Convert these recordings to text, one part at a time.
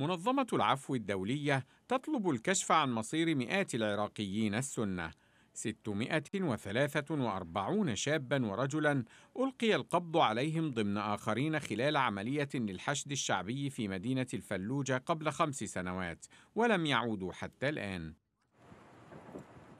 منظمة العفو الدولية تطلب الكشف عن مصير مئات العراقيين السنة 643 شابا ورجلا ألقي القبض عليهم ضمن آخرين خلال عملية للحشد الشعبي في مدينة الفلوجة قبل خمس سنوات ولم يعودوا حتى الآن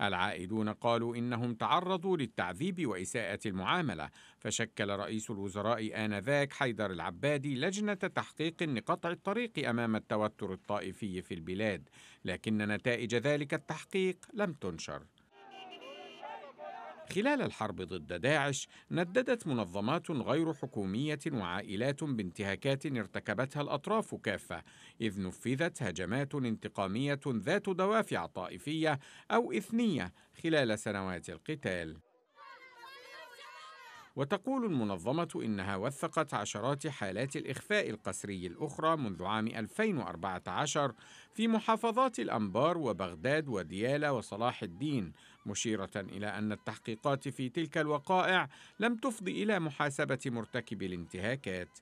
العائدون قالوا إنهم تعرضوا للتعذيب وإساءة المعاملة فشكل رئيس الوزراء آنذاك حيدر العبادي لجنة تحقيق لقطع الطريق أمام التوتر الطائفي في البلاد لكن نتائج ذلك التحقيق لم تنشر خلال الحرب ضد داعش نددت منظمات غير حكوميه وعائلات بانتهاكات ارتكبتها الاطراف كافه اذ نفذت هجمات انتقاميه ذات دوافع طائفيه او اثنيه خلال سنوات القتال وتقول المنظمة إنها وثقت عشرات حالات الإخفاء القسري الأخرى منذ عام 2014 في محافظات الأنبار وبغداد وديالى وصلاح الدين مشيرة إلى أن التحقيقات في تلك الوقائع لم تفضي إلى محاسبة مرتكبي الانتهاكات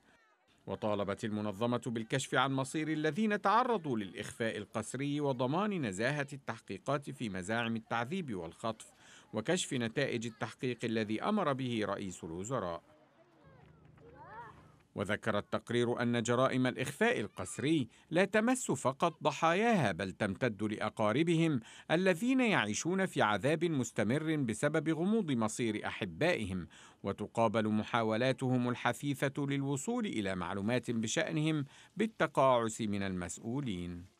وطالبت المنظمة بالكشف عن مصير الذين تعرضوا للإخفاء القسري وضمان نزاهة التحقيقات في مزاعم التعذيب والخطف وكشف نتائج التحقيق الذي امر به رئيس الوزراء وذكر التقرير ان جرائم الاخفاء القسري لا تمس فقط ضحاياها بل تمتد لاقاربهم الذين يعيشون في عذاب مستمر بسبب غموض مصير احبائهم وتقابل محاولاتهم الحثيثه للوصول الى معلومات بشانهم بالتقاعس من المسؤولين